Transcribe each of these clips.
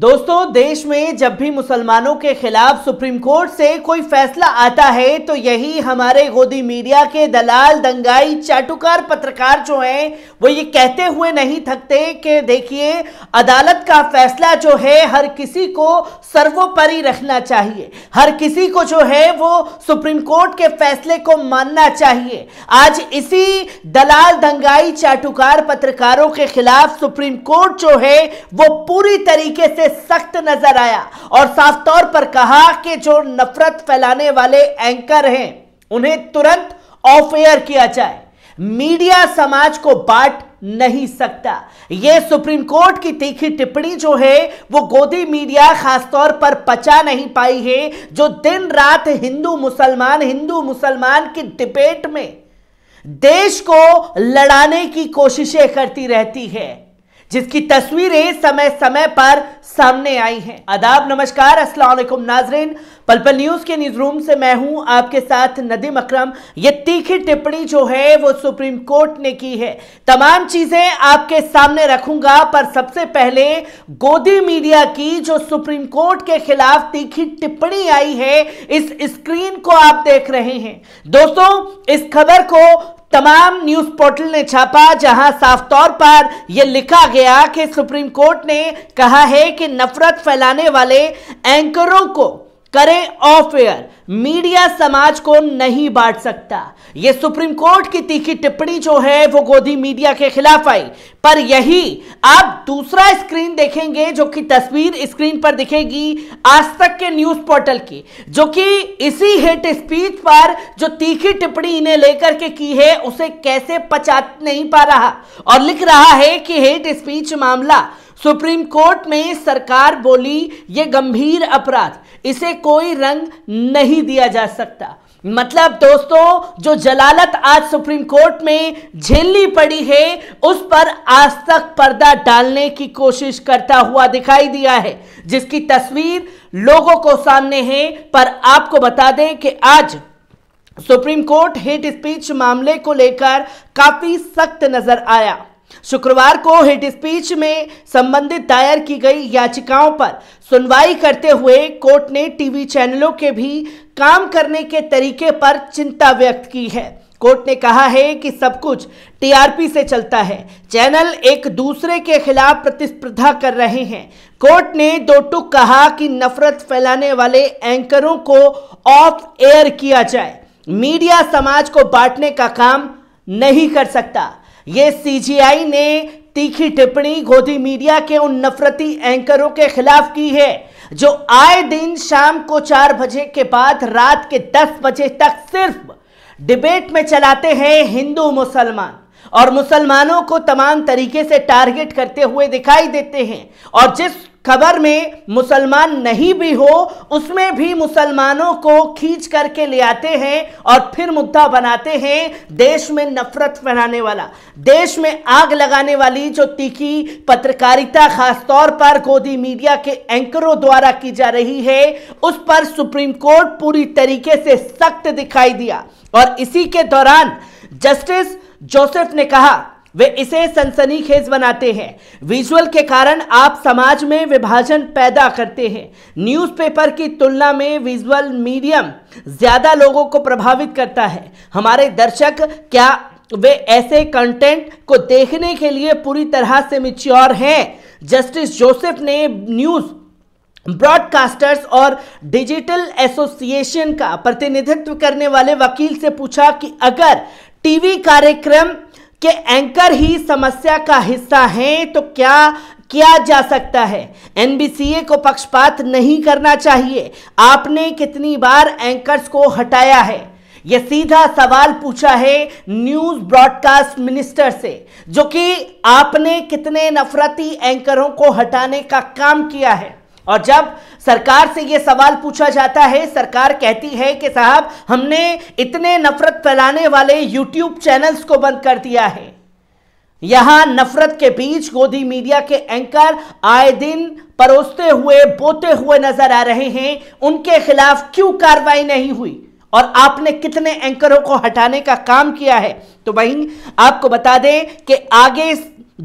दोस्तों देश में जब भी मुसलमानों के खिलाफ सुप्रीम कोर्ट से कोई फैसला आता है तो यही हमारे गोदी मीडिया के दलाल दंगाई चाटुकार पत्रकार जो हैं वो ये कहते हुए नहीं थकते कि देखिए अदालत का फैसला जो है हर किसी को सर्वोपरि रखना चाहिए हर किसी को जो है वो सुप्रीम कोर्ट के फैसले को मानना चाहिए आज इसी दलाल दंगाई चाटुकार पत्रकारों के खिलाफ सुप्रीम कोर्ट जो है वो पूरी तरीके से सख्त नजर आया और साफ तौर पर कहा कि जो नफरत फैलाने वाले एंकर हैं उन्हें तुरंत ऑफ एयर किया जाए मीडिया समाज को बांट नहीं सकता यह सुप्रीम कोर्ट की तीखी टिप्पणी जो है वो गोदी मीडिया खासतौर पर पचा नहीं पाई है जो दिन रात हिंदू मुसलमान हिंदू मुसलमान की डिबेट में देश को लड़ाने की कोशिशें करती रहती है जिसकी तस्वीरें समय समय पर सामने आई हैं आदाब नमस्कार असलाकुम नाजरीन पलपल न्यूज के न्यूज रूम से मैं हूं आपके साथ नदीम अकरम ये तीखी टिप्पणी जो है वो सुप्रीम कोर्ट ने की है तमाम चीजें आपके सामने रखूंगा पर सबसे पहले गोदी मीडिया की जो सुप्रीम कोर्ट के खिलाफ तीखी टिप्पणी आई है इस स्क्रीन को आप देख रहे हैं दोस्तों इस खबर को तमाम न्यूज पोर्टल ने छापा जहां साफ तौर पर यह लिखा गया कि सुप्रीम कोर्ट ने कहा है कि नफरत फैलाने वाले एंकरों को करें ऑफ एयर मीडिया समाज को नहीं बांट सकता यह सुप्रीम कोर्ट की तीखी टिप्पणी जो है वो गोदी मीडिया के खिलाफ आई पर यही आप दूसरा स्क्रीन देखेंगे जो कि तस्वीर स्क्रीन पर दिखेगी आज तक के न्यूज पोर्टल की जो कि इसी हेट स्पीच पर जो तीखी टिप्पणी इन्हें लेकर के की है उसे कैसे पचा नहीं पा रहा और लिख रहा है कि हेट स्पीच मामला सुप्रीम कोर्ट में सरकार बोली ये गंभीर अपराध इसे कोई रंग नहीं दिया जा सकता मतलब दोस्तों जो जलालत आज सुप्रीम कोर्ट में झेलनी पड़ी है उस पर आज तक पर्दा डालने की कोशिश करता हुआ दिखाई दिया है जिसकी तस्वीर लोगों को सामने है पर आपको बता दें कि आज सुप्रीम कोर्ट हेट स्पीच मामले को लेकर काफी सख्त नजर आया शुक्रवार को हिट स्पीच में संबंधित दायर की गई याचिकाओं पर सुनवाई करते हुए कोर्ट ने टीवी चैनलों के भी काम करने के तरीके पर चिंता व्यक्त की है कोर्ट ने कहा है कि सब कुछ टीआरपी से चलता है चैनल एक दूसरे के खिलाफ प्रतिस्पर्धा कर रहे हैं कोर्ट ने दो टुक कहा कि नफरत फैलाने वाले एंकरों को ऑफ एयर किया जाए मीडिया समाज को बांटने का काम नहीं कर सकता ये सीजीआई ने तीखी टिप्पणी गोदी मीडिया के उन नफरती एंकरों के खिलाफ की है जो आए दिन शाम को चार बजे के बाद रात के दस बजे तक सिर्फ डिबेट में चलाते हैं हिंदू मुसलमान और मुसलमानों को तमाम तरीके से टारगेट करते हुए दिखाई देते हैं और जिस खबर में मुसलमान नहीं भी हो उसमें भी मुसलमानों को खींच करके ले आते हैं और फिर मुद्दा बनाते हैं देश में नफरत फैलाने वाला देश में आग लगाने वाली जो तीखी पत्रकारिता खासतौर पर गोदी मीडिया के एंकरों द्वारा की जा रही है उस पर सुप्रीम कोर्ट पूरी तरीके से सख्त दिखाई दिया और इसी के दौरान जस्टिस जोसेफ ने कहा वे इसे सनसनीखेज बनाते हैं विजुअल के कारण आप समाज में विभाजन पैदा करते हैं न्यूज़पेपर की तुलना में विजुअल मीडियम ज़्यादा लोगों को प्रभावित करता है हमारे दर्शक क्या वे ऐसे कंटेंट को देखने के लिए पूरी तरह से मिच्योर हैं जस्टिस जोसेफ ने न्यूज़ ब्रॉडकास्टर्स और डिजिटल एसोसिएशन का प्रतिनिधित्व करने वाले वकील से पूछा कि अगर टीवी कार्यक्रम कि एंकर ही समस्या का हिस्सा हैं तो क्या किया जा सकता है एनबीसीए को पक्षपात नहीं करना चाहिए आपने कितनी बार एंकर्स को हटाया है यह सीधा सवाल पूछा है न्यूज ब्रॉडकास्ट मिनिस्टर से जो कि आपने कितने नफरती एंकरों को हटाने का काम किया है और जब सरकार से ये सवाल पूछा जाता है सरकार कहती है कि साहब हमने इतने नफरत फैलाने वाले यूट्यूब चैनल्स को बंद कर दिया है यहां नफरत के बीच गोदी मीडिया के एंकर आए दिन परोसते हुए बोते हुए नजर आ रहे हैं उनके खिलाफ क्यों कार्रवाई नहीं हुई और आपने कितने एंकरों को हटाने का काम किया है तो वहीं आपको बता दें कि आगे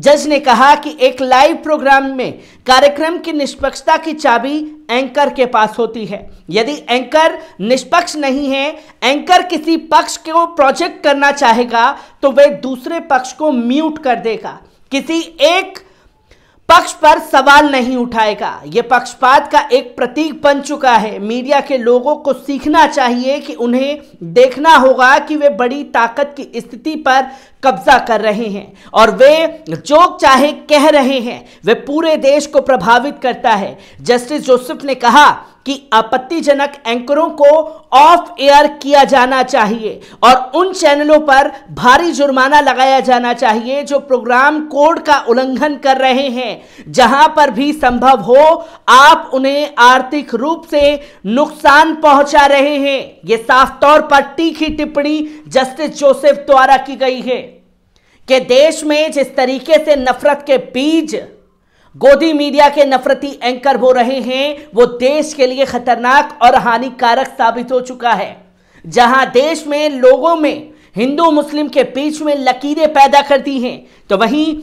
जज ने कहा कि एक लाइव प्रोग्राम में कार्यक्रम की निष्पक्षता की चाबी एंकर के पास होती है यदि एंकर निष्पक्ष नहीं है एंकर किसी पक्ष को प्रोजेक्ट करना चाहेगा तो वह दूसरे पक्ष को म्यूट कर देगा किसी एक पक्ष पर सवाल नहीं उठाएगा यह पक्षपात का एक प्रतीक बन चुका है मीडिया के लोगों को सीखना चाहिए कि उन्हें देखना होगा कि वे बड़ी ताकत की स्थिति पर कब्जा कर रहे हैं और वे जो चाहे कह रहे हैं वे पूरे देश को प्रभावित करता है जस्टिस जोसेफ ने कहा कि आपत्तिजनक एंकरों को ऑफ एयर किया जाना चाहिए और उन चैनलों पर भारी जुर्माना लगाया जाना चाहिए जो प्रोग्राम कोड का उल्लंघन कर रहे हैं जहां पर भी संभव हो आप उन्हें आर्थिक रूप से नुकसान पहुंचा रहे हैं यह साफ तौर पर तीखी टिप्पणी जस्टिस जोसेफ द्वारा की गई है कि देश में जिस तरीके से नफरत के बीज गोदी मीडिया के नफरती एंकर हो रहे हैं वो देश के लिए खतरनाक और हानिकारक साबित हो चुका है जहां देश में लोगों में हिंदू मुस्लिम के बीच में लकीरें पैदा कर दी हैं तो वहीं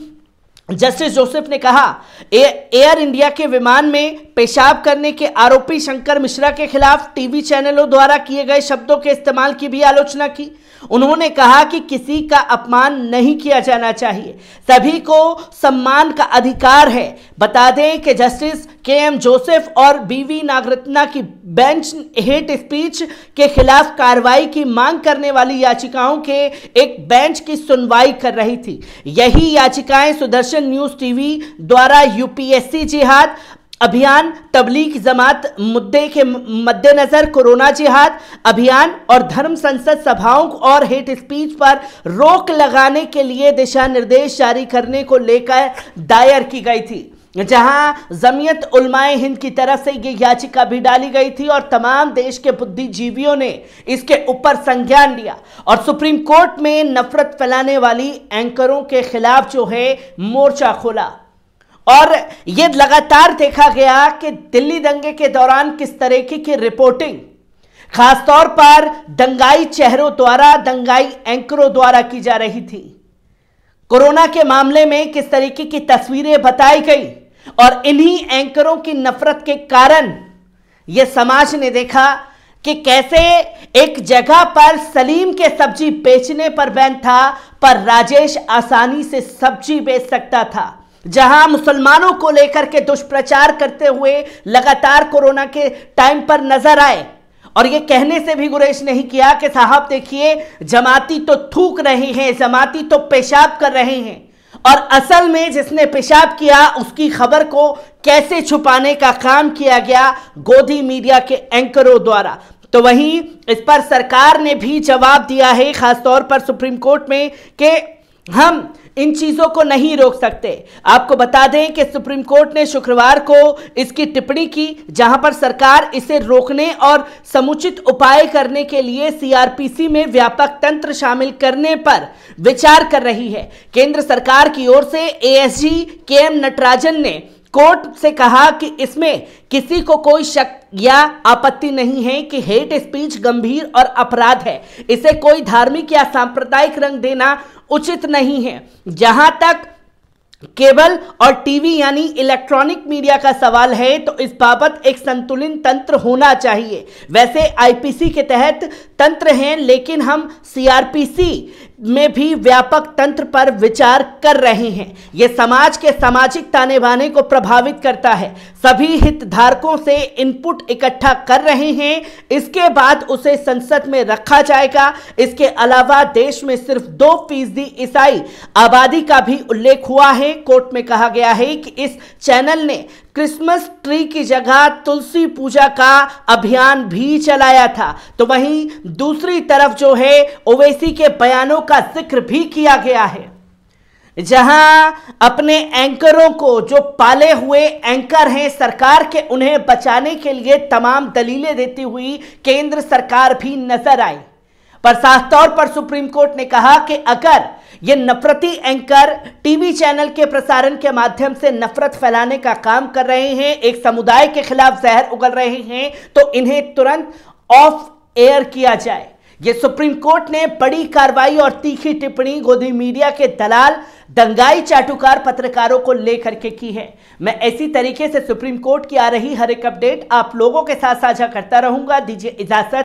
जस्टिस जोसेफ ने कहा एयर इंडिया के विमान में पेशाब करने के आरोपी शंकर मिश्रा के खिलाफ टीवी चैनलों द्वारा किए गए शब्दों के इस्तेमाल की भी आलोचना की उन्होंने कहा कि किसी का अपमान नहीं किया जाना चाहिए सभी को सम्मान का अधिकार है बता दें कि जस्टिस के एम जोसेफ और बीवी नागरत्ना की बेंच हेट स्पीच के खिलाफ कार्रवाई की मांग करने वाली याचिकाओं के एक बेंच की सुनवाई कर रही थी यही याचिकाएं सुदर्शन दूरदर्शन न्यूज टीवी द्वारा यूपीएससी जिहाद अभियान तबलीग जमात मुद्दे के मद्देनजर कोरोना जिहाद अभियान और धर्म संसद सभाओं और हेट स्पीच पर रोक लगाने के लिए दिशा निर्देश जारी करने को लेकर दायर की गई थी जहां जमीयत उलमाए हिंद की तरफ से ये याचिका भी डाली गई थी और तमाम देश के बुद्धिजीवियों ने इसके ऊपर संज्ञान लिया और सुप्रीम कोर्ट में नफरत फैलाने वाली एंकरों के खिलाफ जो है मोर्चा खोला और ये लगातार देखा गया कि दिल्ली दंगे के दौरान किस तरीके की रिपोर्टिंग खासतौर पर दंगाई चेहरों द्वारा दंगाई एंकरों द्वारा की जा रही थी कोरोना के मामले में किस तरीके की तस्वीरें बताई गई और इन्हीं एंकरों की नफरत के कारण यह समाज ने देखा कि कैसे एक जगह पर सलीम के सब्जी बेचने पर बैन था पर राजेश आसानी से सब्जी बेच सकता था जहां मुसलमानों को लेकर के दुष्प्रचार करते हुए लगातार कोरोना के टाइम पर नजर आए और ये कहने से भी गुरेज नहीं किया कि साहब देखिए जमाती तो थूक रहे हैं जमाती तो पेशाब कर रहे हैं और असल में जिसने पेशाब किया उसकी खबर को कैसे छुपाने का काम किया गया गोदी मीडिया के एंकरों द्वारा तो वहीं इस पर सरकार ने भी जवाब दिया है खासतौर पर सुप्रीम कोर्ट में कि हम इन चीजों को नहीं रोक सकते आपको बता दें कि सुप्रीम कोर्ट ने शुक्रवार को इसकी टिप्पणी की जहां पर सरकार इसे रोकने और समुचित उपाय करने के लिए सीआरपीसी में व्यापक तंत्र शामिल करने पर विचार कर रही है केंद्र सरकार की ओर से एएसजी के एम नटराजन ने कोर्ट से कहा कि इसमें किसी को कोई शक या आपत्ति नहीं है कि हेट स्पीच गंभीर और अपराध है इसे कोई धार्मिक या सांप्रदायिक रंग देना उचित नहीं है जहां तक केबल और टीवी यानी इलेक्ट्रॉनिक मीडिया का सवाल है तो इस बाबत एक संतुलित तंत्र होना चाहिए वैसे आईपीसी के तहत तंत्र हैं लेकिन हम सीआरपीसी में भी व्यापक तंत्र पर विचार कर रहे हैं यह समाज के सामाजिक ताने बाने को प्रभावित करता है सभी हितधारकों से इनपुट इकट्ठा कर रहे हैं इसके बाद उसे संसद में रखा जाएगा इसके अलावा देश में सिर्फ दो फीसदी ईसाई आबादी का भी उल्लेख हुआ है कोर्ट में कहा गया है कि इस चैनल ने क्रिसमस ट्री की जगह तुलसी पूजा का अभियान भी चलाया था तो वहीं दूसरी तरफ जो है ओवैसी के बयानों का जिक्र भी किया गया है जहां अपने एंकरों को जो पाले हुए एंकर हैं सरकार के उन्हें बचाने के लिए तमाम दलीलें देती हुई केंद्र सरकार भी नजर आई पर साफ तौर पर सुप्रीम कोर्ट ने कहा कि अगर ये नफरती एंकर टीवी चैनल के प्रसारण के माध्यम से नफरत फैलाने का काम कर रहे हैं एक समुदाय के खिलाफ जहर उगल रहे हैं तो इन्हें तुरंत ऑफ एयर किया जाए ये सुप्रीम कोर्ट ने बड़ी कार्रवाई और तीखी टिप्पणी गोदी मीडिया के दलाल दंगाई चाटुकार पत्रकारों को लेकर के की है मैं ऐसी तरीके से सुप्रीम कोर्ट की आ रही हर एक अपडेट आप लोगों के साथ साझा करता रहूंगा दीजिए इजाजत